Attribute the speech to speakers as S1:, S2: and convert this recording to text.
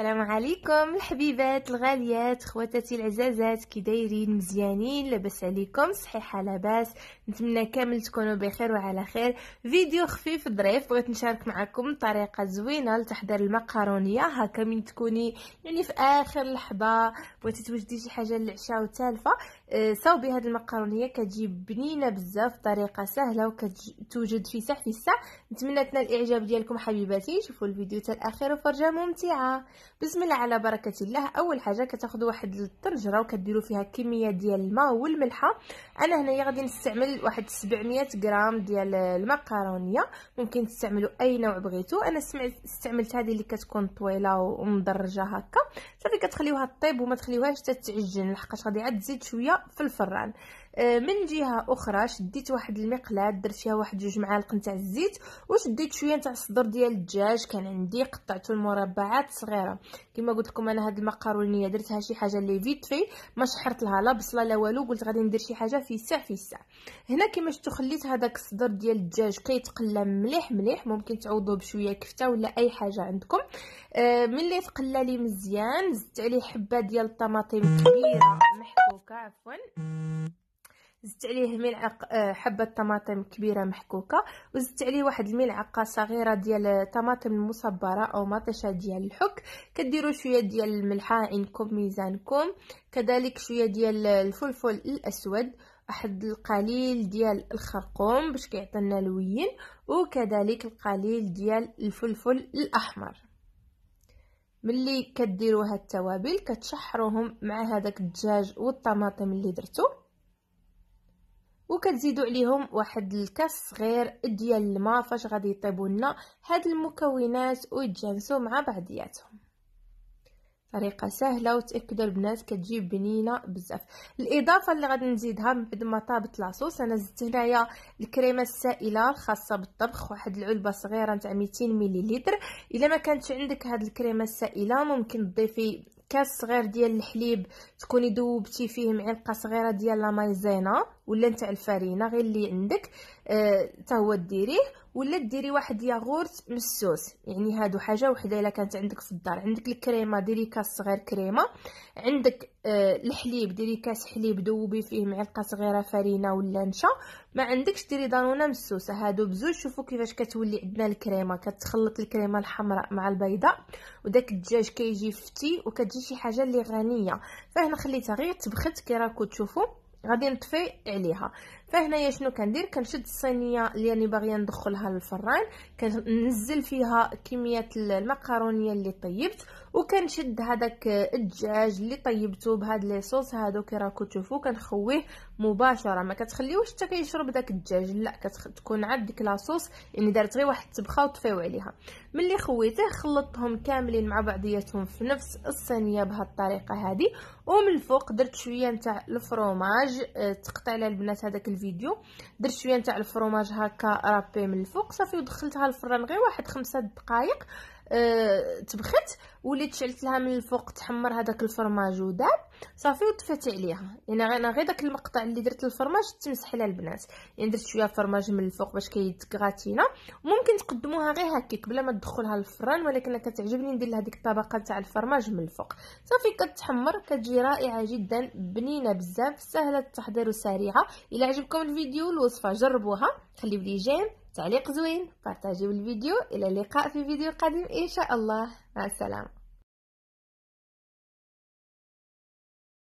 S1: السلام عليكم الحبيبات الغاليات خواتاتي العزازات كي دايرين مزيانين لاباس عليكم صحيحه لاباس نتمنى كامل تكونوا بخير وعلى خير فيديو خفيف ظريف بغيت نشارك معكم طريقه زوينه لتحضير المكرونيه هكا من تكوني يعني في اخر لحظه بغيتي توجدي شي حاجه للعشاء وتالفه صاوبي هاد المقرونيه كتجي بنينه بزاف بطريقه سهله وكتوجد في ساح في الساع نتمنى تنال الاعجاب ديالكم حبيباتي شوفوا الفيديو حتى الاخير وفرجه ممتعه بسم الله على بركه الله اول حاجه كتاخذوا واحد الطنجره وكديروا فيها كميه ديال الماء والملحه انا هنايا غادي نستعمل واحد 700 غرام ديال المقرونيه ممكن تستعملوا اي نوع بغيتو انا استعملت هذه اللي كتكون طويله ومدرجه هكا صافي كتخليوها طيب وما تخليوهاش حتى تعجن لحقاش غادي عاد تزيد شويه في الفران آه، من جهه اخرى شديت واحد المقلاه درت فيها واحد جوج معالق نتاع الزيت وشديت شويه نتاع الصدر ديال الدجاج كان عندي قطعته لمربعات صغيره كما قلت لكم انا هاد المقارونيه درتها شي حاجه لي فيت في ما شحرت لها لا بصله لا والو قلت غادي ندير شي حاجه في ساع في ساع هنا كما شفتوا خليت هذاك الصدر ديال الدجاج كيتقلى مليح مليح ممكن تعوضوه بشويه كفته ولا اي حاجه عندكم آه، ملي تقلى لي مزيان زدت عليه حبه ديال الطماطم كبيره محكوكه عفوا زدت عليه ملعقه آه، حبه طماطم كبيره محكوكه وزدت عليه واحد الملعقه صغيره ديال الطماطم المصبره او مطيشه ديال الحك كديروا شويه ديال الملح عندكم ميزانكم كذلك شويه ديال الفلفل الاسود واحد القليل ديال الخرقوم باش كيعطينا لوين وكذلك القليل ديال الفلفل الاحمر ملي كديروا هاد التوابل كتشحروهم مع هذاك الدجاج والطماطم اللي درتو وكتزيدوا عليهم واحد الكاس صغير ديال الماء فاش غادي يطيبوا لنا هاد المكونات ويتجانسوا مع بعضياتهم طريقه سهله وتاكدوا البنات كتجي بنينه بزاف الاضافه اللي غادي نزيدها من بعد ما طابت لاصوص انا زدت هنايا الكريمه السائله الخاصه بالطبخ واحد العلبه صغيره نتاع 200 مليلتر الا ما كانتش عندك هاد الكريمه السائله ممكن تضيفي كاس صغير ديال الحليب تكوني دوبتي فيه معلقه صغيره ديال لا مايزينا ولا نتاع الفرينه غير اللي عندك حتى آه هو ديريه ولا ديري واحد ياغورت مسوس يعني هادو حاجه وحده الا كانت عندك في الدار عندك الكريمه ديري كاس صغير كريمه عندك آه الحليب ديري كاس حليب دوبي فيه معلقه صغيره فرينه ولا نشا ما عندكش ديري دانونه مسوسه هادو بزوج شوفوا كيفاش كتولي عندنا الكريمه كتخلط الكريمه الحمراء مع البيضاء وداك الدجاج كيجي فتي وكتجي شي حاجه اللي غنيه فهنا خليتها غير تبخت كي راكم تشوفوا غادي نطفي عليها فهنايا شنو كندير كنشد الصينيه اللي راني باغيه ندخلها للفران كنزل فيها كميه المكرونيه اللي طيبت وكنشد هذاك الدجاج اللي طيبته بهاد لي صوص هادو كي راكو تشوفوا كنخويه مباشره ما كتخليوش حتى كيشرب داك الدجاج لا كتكون عاد ديك لاصوص يعني دارت غير واحد الطبخه وطفيو عليها ملي خويته خلطتهم كاملين مع بعضياتهم في نفس الصينيه بهاد الطريقه هذه ومن الفوق درت شويه نتاع الفروماج آه، تقطع على البنات هذاك الفيديو درت شويه نتاع الفرماج هكا رابي من الفوق صافي ودخلتها الفران غير واحد خمسة دقائق أه تبخت وليت شعلت لها من الفوق تحمر هذاك الفرماج وداب صافي وطفيت عليها يعني انا غير داك المقطع اللي درت الفرماج تمسح لها البنات يعني درت شويه فرماج من الفوق باش كيتكغاتينا ممكن تقدموها غير هكيك بلا ما تدخلها للفران ولكن كتعجبني ندير لها ديك الطبقه تاع الفرماج من الفوق صافي كتحمر كتجي رائعه جدا بنينه بزاف سهله التحضير وسريعه الا عجبكم الفيديو الوصفه جربوها خليو لي جيم تعليق زوين بارتاجيو الفيديو الى اللقاء في فيديو قادم ان شاء الله مع السلامه